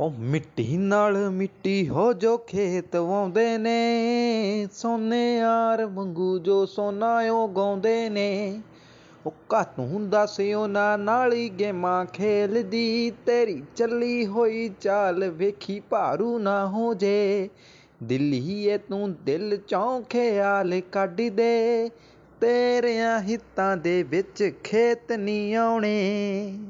ਉਹ ਮਿੱਟੀ ਨਾਲ ਮਿੱਟੀ ਹੋ ਜੋ ਖੇਤ ਵਾਉਂਦੇ ਨੇ ਸੋਨੇ ਯਾਰ ਵਾਂਗੂ ਜੋ ਸੋਨਾ ਗਾਉਂਦੇ ਨੇ ਉਹ ਹੁੰਦਾ ਸੀ ਉਹਨਾਂ ਨਾਲ ਹੀ ਗੇਮਾਂ ਖੇਲਦੀ ਤੇਰੀ ਚੱਲੀ ਹੋਈ ਚਾਲ ਵੇਖੀ ਭਾਰੂ ਨਾ ਹੋ ਜੇ ਏ ਤੂੰ ਦਿਲ ਚੋਂ ਖਿਆਲ ਕੱਢ ਦੇ ਤੇਰਿਆਂ ਹਿੱਤਾਂ ਦੇ ਵਿੱਚ ਖੇਤ ਨਹੀਂ ਆਉਣੇ